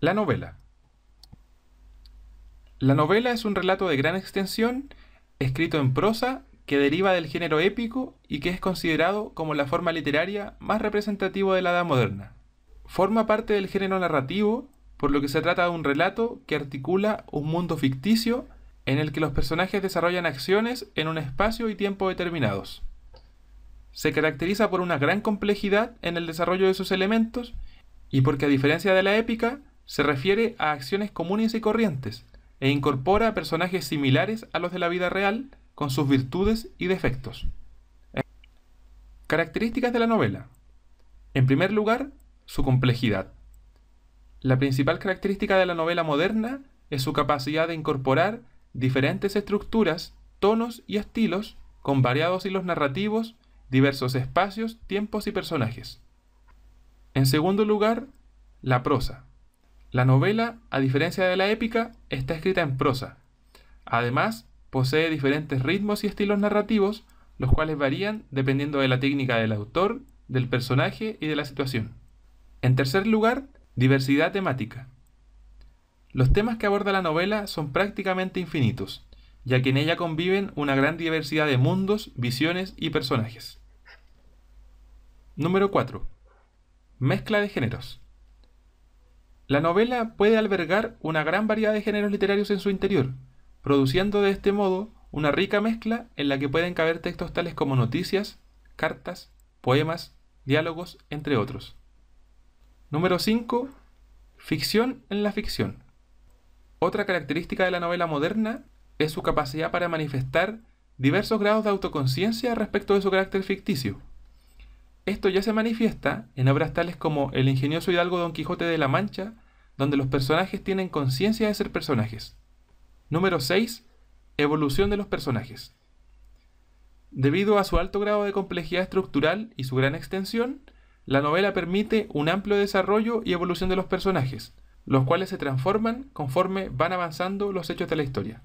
La novela. La novela es un relato de gran extensión, escrito en prosa, que deriva del género épico y que es considerado como la forma literaria más representativa de la edad moderna. Forma parte del género narrativo, por lo que se trata de un relato que articula un mundo ficticio en el que los personajes desarrollan acciones en un espacio y tiempo determinados. Se caracteriza por una gran complejidad en el desarrollo de sus elementos y porque a diferencia de la épica, se refiere a acciones comunes y corrientes e incorpora personajes similares a los de la vida real con sus virtudes y defectos. Características de la novela. En primer lugar, su complejidad. La principal característica de la novela moderna es su capacidad de incorporar diferentes estructuras, tonos y estilos con variados hilos narrativos, diversos espacios, tiempos y personajes. En segundo lugar, la prosa. La novela, a diferencia de la épica, está escrita en prosa. Además, posee diferentes ritmos y estilos narrativos, los cuales varían dependiendo de la técnica del autor, del personaje y de la situación. En tercer lugar, diversidad temática. Los temas que aborda la novela son prácticamente infinitos, ya que en ella conviven una gran diversidad de mundos, visiones y personajes. Número 4. Mezcla de géneros. La novela puede albergar una gran variedad de géneros literarios en su interior, produciendo de este modo una rica mezcla en la que pueden caber textos tales como noticias, cartas, poemas, diálogos, entre otros. Número 5. Ficción en la ficción. Otra característica de la novela moderna es su capacidad para manifestar diversos grados de autoconciencia respecto de su carácter ficticio. Esto ya se manifiesta en obras tales como el ingenioso hidalgo Don Quijote de la Mancha, donde los personajes tienen conciencia de ser personajes. Número 6. Evolución de los personajes. Debido a su alto grado de complejidad estructural y su gran extensión, la novela permite un amplio desarrollo y evolución de los personajes, los cuales se transforman conforme van avanzando los hechos de la historia.